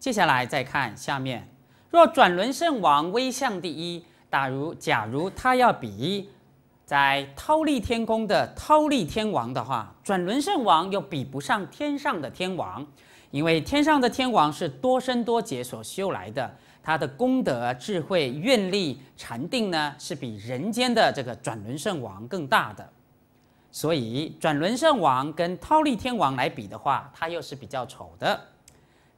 Speaker 1: 接下来再看下面，若转轮圣王威相第一。假如假如他要比，在忉利天宫的忉利天王的话，转轮圣王又比不上天上的天王，因为天上的天王是多生多劫所修来的，他的功德、智慧、愿力、禅定呢，是比人间的这个转轮圣王更大的。所以转轮圣王跟忉利天王来比的话，他又是比较丑的。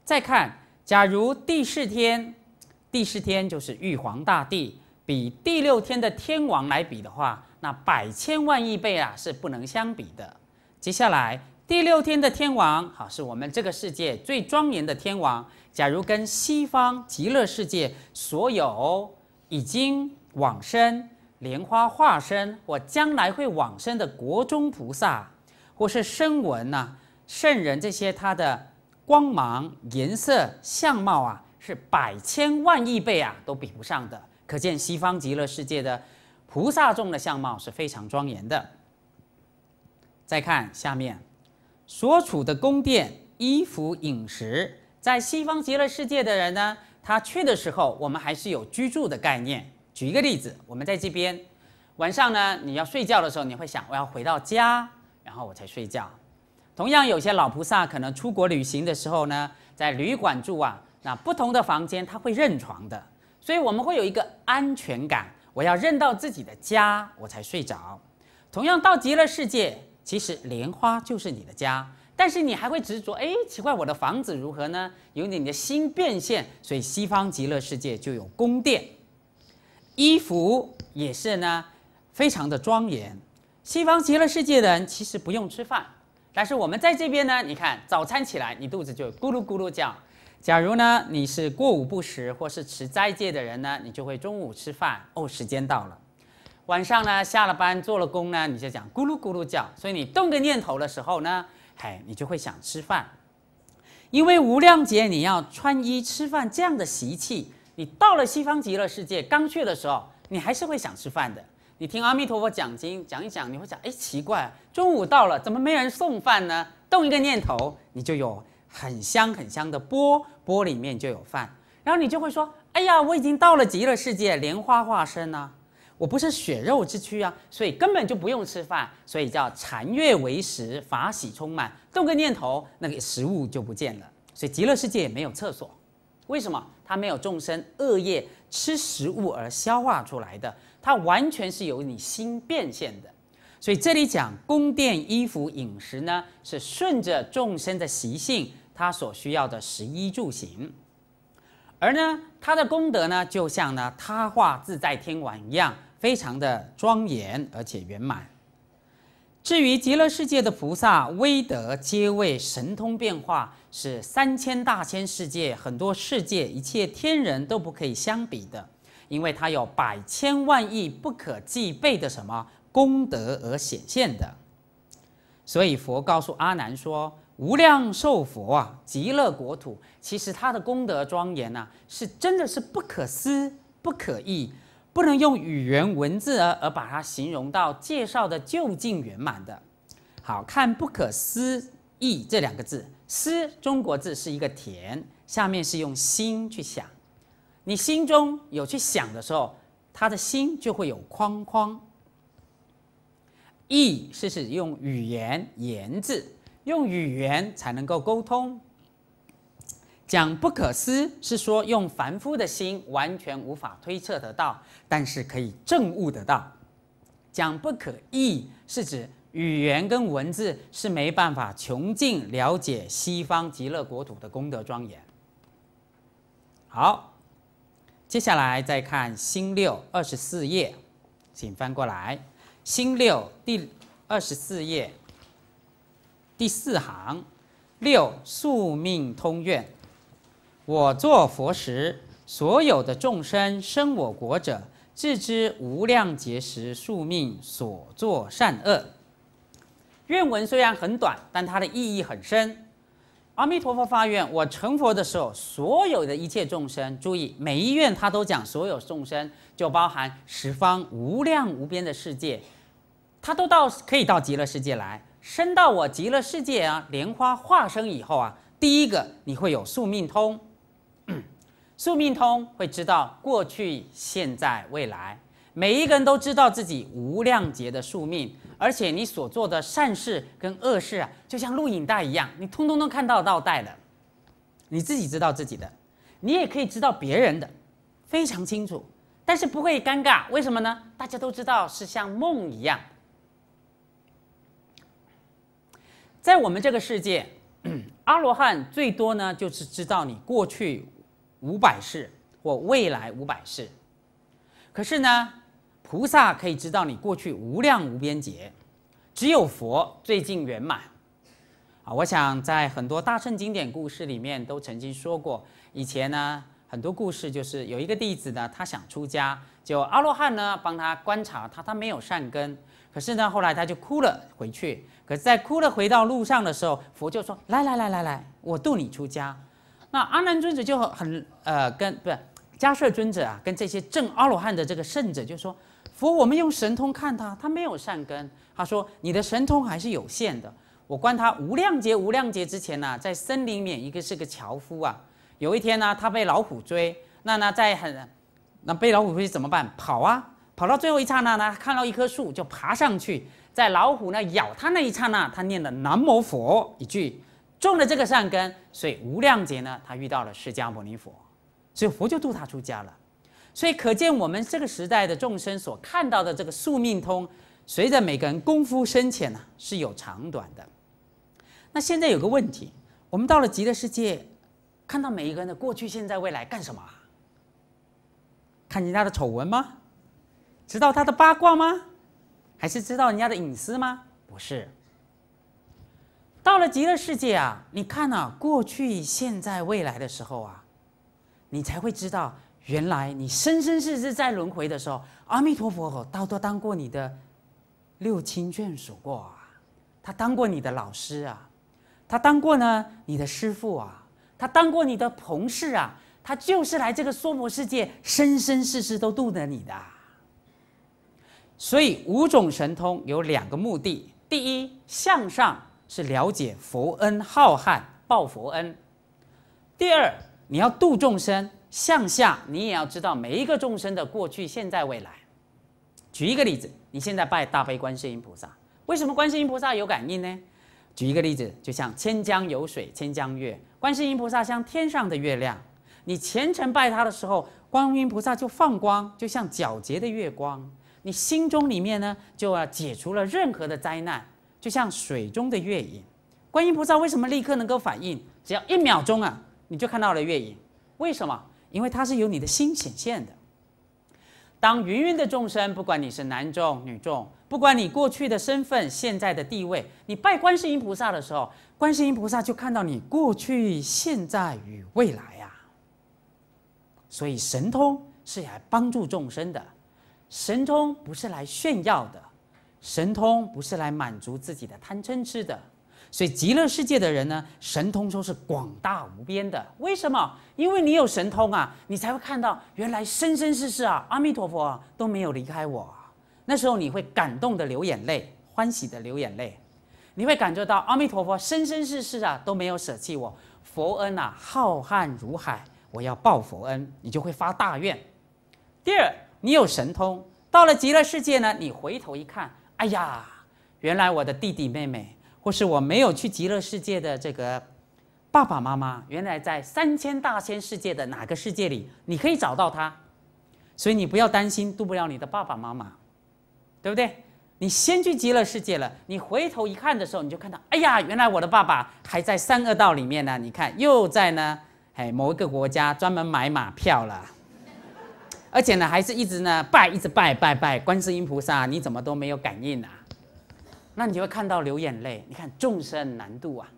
Speaker 1: 再看，假如第四天，第四天就是玉皇大帝。比第六天的天王来比的话，那百千万亿倍啊是不能相比的。接下来第六天的天王，好是我们这个世界最庄严的天王。假如跟西方极乐世界所有已经往生、莲花化身或将来会往生的国中菩萨，或是声闻呐、圣人这些，他的光芒、颜色、相貌啊，是百千万亿倍啊都比不上的。可见西方极乐世界的菩萨众的相貌是非常庄严的。再看下面所处的宫殿、衣服、饮食，在西方极乐世界的人呢，他去的时候，我们还是有居住的概念。举一个例子，我们在这边晚上呢，你要睡觉的时候，你会想我要回到家，然后我才睡觉。同样，有些老菩萨可能出国旅行的时候呢，在旅馆住啊，那不同的房间他会认床的。所以我们会有一个安全感，我要认到自己的家，我才睡着。同样到极乐世界，其实莲花就是你的家，但是你还会执着。哎，奇怪，我的房子如何呢？有你的心变现，所以西方极乐世界就有宫殿，衣服也是呢，非常的庄严。西方极乐世界的人其实不用吃饭，但是我们在这边呢，你看早餐起来，你肚子就咕噜咕噜叫。假如呢你是过午不食或是持斋戒的人呢，你就会中午吃饭哦，时间到了，晚上呢下了班做了工呢，你就讲咕噜咕噜叫。所以你动个念头的时候呢，嘿，你就会想吃饭，因为无量劫你要穿衣吃饭这样的习气，你到了西方极乐世界刚去的时候，你还是会想吃饭的。你听阿弥陀佛讲经讲一讲，你会想，哎，奇怪，中午到了怎么没人送饭呢？动一个念头，你就有。很香很香的钵，钵里面就有饭，然后你就会说：“哎呀，我已经到了极乐世界，莲花化身了，我不是血肉之躯啊，所以根本就不用吃饭，所以叫禅悦为食，法喜充满，动个念头，那个食物就不见了。所以极乐世界没有厕所，为什么？它没有众生恶业吃食物而消化出来的，它完全是由你心变现的。”所以这里讲宫殿、衣服、饮食呢，是顺着众生的习性，他所需要的食衣住行。而呢，他的功德呢，就像呢他化自在天王一样，非常的庄严而且圆满。至于极乐世界的菩萨威德皆为神通变化，是三千大千世界很多世界一切天人都不可以相比的，因为它有百千万亿不可计备的什么。功德而显现的，所以佛告诉阿难说：“无量寿佛啊，极乐国土，其实它的功德庄严呢，是真的是不可思议，不能用语言文字而而把它形容到介绍的究竟圆满的。好看不可思议这两个字，思中国字是一个田，下面是用心去想，你心中有去想的时候，他的心就会有框框。”意是指用语言言字，用语言才能够沟通。讲不可思，是说用凡夫的心完全无法推测得到，但是可以证悟得到。讲不可意，是指语言跟文字是没办法穷尽了解西方极乐国土的功德庄严。好，接下来再看新六二十四页，请翻过来。新六第二十四页第四行六宿命通愿：我作佛时，所有的众生生我国者，自知无量劫时宿命所作善恶。愿文虽然很短，但它的意义很深。阿弥陀佛发愿：我成佛的时候，所有的一切众生，注意，每一愿他都讲所有众生，就包含十方无量无边的世界。他都到可以到极乐世界来，升到我极乐世界啊，莲花化身以后啊，第一个你会有宿命通，宿命通会知道过去、现在、未来，每一个人都知道自己无量劫的宿命，而且你所做的善事跟恶事啊，就像录影带一样，你通通都看到到带的，你自己知道自己的，你也可以知道别人的，非常清楚，但是不会尴尬，为什么呢？大家都知道是像梦一样。在我们这个世界，阿罗汉最多呢，就是知道你过去五百世或未来五百世。可是呢，菩萨可以知道你过去无量无边劫，只有佛最近圆满。啊，我想在很多大圣经典故事里面都曾经说过，以前呢，很多故事就是有一个弟子呢，他想出家，就阿罗汉呢帮他观察他，他没有善根。可是呢，后来他就哭了回去。可是在哭了回到路上的时候，佛就说：“来来来来来，我渡你出家。”那阿难尊者就很呃跟不是迦摄尊者啊，跟这些正阿罗汉的这个圣者就说：“佛，我们用神通看他，他没有善根。他说你的神通还是有限的。我观他无量劫无量劫之前呢，在森林里面一个是个樵夫啊。有一天呢，他被老虎追，那呢在很那被老虎追怎么办？跑啊。”跑到最后一刹那呢，看到一棵树就爬上去，在老虎呢咬他那一刹那，他念了南无佛一句，种了这个善根，所以无量劫呢，他遇到了释迦牟尼佛，所以佛就度他出家了。所以可见我们这个时代的众生所看到的这个宿命通，随着每个人功夫深浅呢，是有长短的。那现在有个问题，我们到了极乐世界，看到每一个人的过去、现在、未来干什么？看人家的丑闻吗？知道他的八卦吗？还是知道人家的隐私吗？不是。到了极乐世界啊，你看啊，过去、现在、未来的时候啊，你才会知道，原来你生生世世在轮回的时候，阿弥陀佛到都当过你的六亲眷属过啊，他当过你的老师啊，他当过呢你的师父啊，他当过你的同事啊，他就是来这个娑婆世界生生世世都度的你的。所以五种神通有两个目的：第一，向上是了解佛恩浩瀚，报佛恩；第二，你要度众生，向下你也要知道每一个众生的过去、现在、未来。举一个例子，你现在拜大悲观世音菩萨，为什么观世音菩萨有感应呢？举一个例子，就像千江有水千江月，观世音菩萨像天上的月亮，你虔诚拜他的时候，观音菩萨就放光，就像皎洁的月光。你心中里面呢，就要解除了任何的灾难，就像水中的月影。观音菩萨为什么立刻能够反应？只要一秒钟啊，你就看到了月影。为什么？因为它是由你的心显现的。当芸芸的众生，不管你是男众女众，不管你过去的身份、现在的地位，你拜观世音菩萨的时候，观世音菩萨就看到你过去、现在与未来呀。所以神通是来帮助众生的。神通不是来炫耀的，神通不是来满足自己的贪嗔痴的，所以极乐世界的人呢，神通都是广大无边的。为什么？因为你有神通啊，你才会看到原来生生世世啊，阿弥陀佛都没有离开我。那时候你会感动的流眼泪，欢喜的流眼泪，你会感觉到阿弥陀佛生生世世啊都没有舍弃我，佛恩啊浩瀚如海，我要报佛恩，你就会发大愿。第二。你有神通，到了极乐世界呢？你回头一看，哎呀，原来我的弟弟妹妹，或是我没有去极乐世界的这个爸爸妈妈，原来在三千大千世界的哪个世界里，你可以找到他。所以你不要担心渡不了你的爸爸妈妈，对不对？你先去极乐世界了，你回头一看的时候，你就看到，哎呀，原来我的爸爸还在三恶道里面呢。你看，又在呢，哎，某一个国家专门买马票了。而且呢，还是一直呢拜，一直拜，拜拜，观世音菩萨，你怎么都没有感应啊？那你就会看到流眼泪。你看众生难度啊。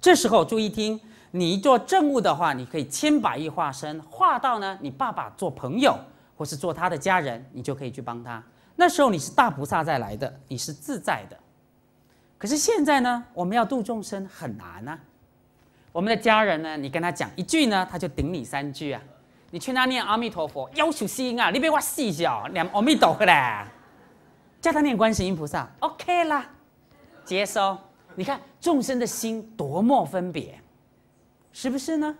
Speaker 1: 这时候注意听，你做正务的话，你可以千百亿化身，化到呢你爸爸做朋友，或是做他的家人，你就可以去帮他。那时候你是大菩萨再来的，你是自在的。可是现在呢，我们要度众生很难啊。我们的家人呢，你跟他讲一句呢，他就顶你三句啊。你去哪念阿弥陀佛？要求心啊！你别我细小，念阿弥陀佛嘞，叫他念观世音菩萨。OK 啦，接收。你看众生的心多么分别，是不是呢？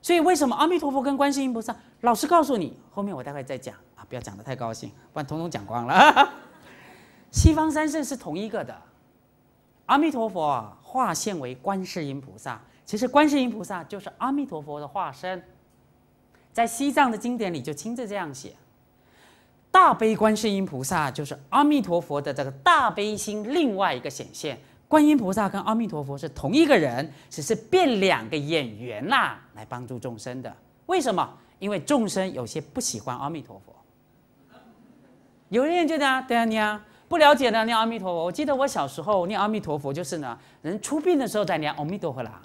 Speaker 1: 所以为什么阿弥陀佛跟观世音菩萨？老师告诉你，后面我待会再讲啊！不要讲的太高兴，不然统统讲光了。西方三圣是同一个的，阿弥陀佛化现为观世音菩萨。其实，观世音菩萨就是阿弥陀佛的化身，在西藏的经典里就亲自这样写：大悲观世音菩萨就是阿弥陀佛的这个大悲心另外一个显现。观音菩萨跟阿弥陀佛是同一个人，只是变两个演员啦来帮助众生的。为什么？因为众生有些不喜欢阿弥陀佛，有人觉得啊？对啊，你啊，不了解呢？念阿弥陀佛。我记得我小时候念阿弥陀佛，就是呢，人出殡的时候在念阿弥陀佛啦。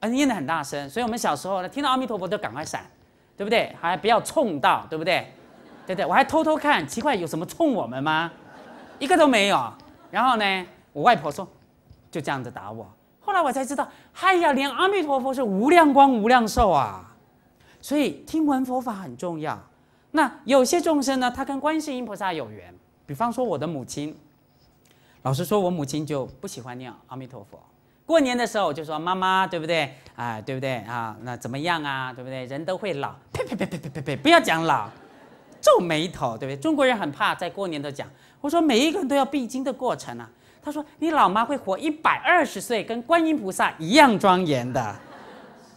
Speaker 1: 嗯，念得很大声，所以我们小时候呢，听到阿弥陀佛都赶快闪，对不对？还不要冲到，对不对？对对，我还偷偷看，奇怪有什么冲我们吗？一个都没有。然后呢，我外婆说，就这样子打我。后来我才知道，哎呀，连阿弥陀佛是无量光无量寿啊，所以听闻佛法很重要。那有些众生呢，他跟观世音菩萨有缘，比方说我的母亲，老实说，我母亲就不喜欢念阿弥陀佛。过年的时候我就说妈妈对不对啊对不对啊那怎么样啊对不对人都会老呸呸呸呸呸呸呸不要讲老，皱眉头对不对中国人很怕在过年都讲我说每一个人都要必经的过程啊他说你老妈会活一百二十岁跟观音菩萨一样庄严的，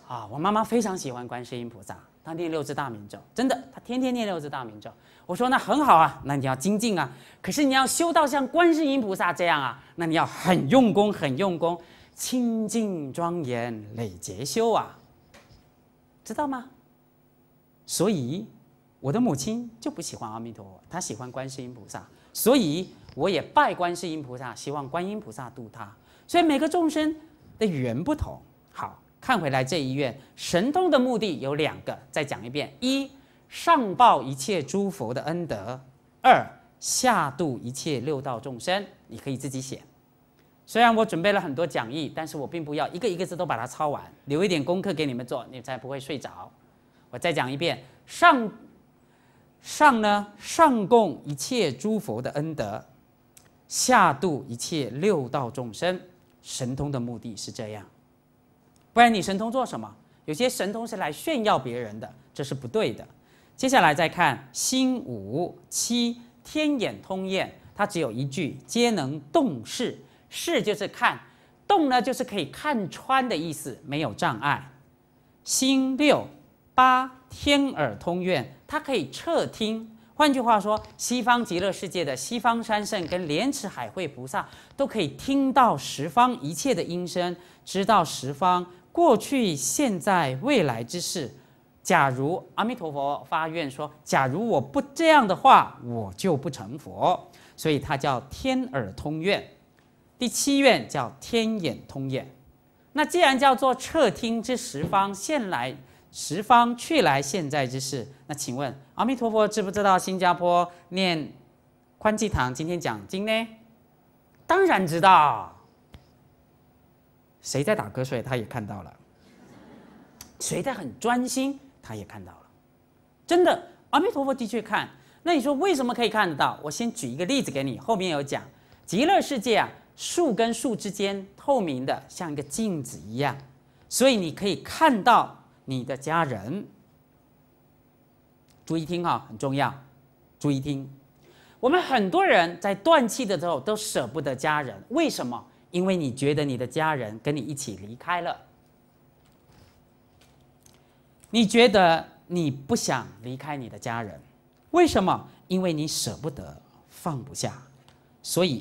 Speaker 1: 啊我妈妈非常喜欢观世音菩萨，她念六字大明咒真的她天天念六字大明咒我说那很好啊那你要精进啊可是你要修到像观世音菩萨这样啊那你要很用功很用功。清净庄严累劫修啊，知道吗？所以我的母亲就不喜欢阿弥陀佛，她喜欢观世音菩萨，所以我也拜观世音菩萨，希望观音菩萨度她。所以每个众生的缘不同，好看回来这一愿神通的目的有两个，再讲一遍：一上报一切诸佛的恩德；二下度一切六道众生。你可以自己写。虽然我准备了很多讲义，但是我并不要一个一个字都把它抄完，留一点功课给你们做，你才不会睡着。我再讲一遍：上，上呢，上供一切诸佛的恩德，下度一切六道众生，神通的目的是这样，不然你神通做什么？有些神通是来炫耀别人的，这是不对的。接下来再看心五七天眼通验，它只有一句：皆能动视。视就是看，动呢就是可以看穿的意思，没有障碍。心六八天耳通愿，它可以彻听。换句话说，西方极乐世界的西方三圣跟莲池海会菩萨都可以听到十方一切的音声，知道十方过去、现在、未来之事。假如阿弥陀佛发愿说，假如我不这样的话，我就不成佛，所以它叫天耳通愿。第七愿叫天眼通眼。那既然叫做彻听之十方现来十方去来现在之事，那请问阿弥陀佛知不知道新加坡念宽济堂今天讲经呢？当然知道。谁在打瞌睡，他也看到了；谁在很专心，他也看到了。真的，阿弥陀佛的确看。那你说为什么可以看得到？我先举一个例子给你，后面有讲极乐世界啊。树跟树之间透明的，像一个镜子一样，所以你可以看到你的家人。注意听哈，很重要。注意听，我们很多人在断气的时候都舍不得家人，为什么？因为你觉得你的家人跟你一起离开了，你觉得你不想离开你的家人，为什么？因为你舍不得，放不下，所以。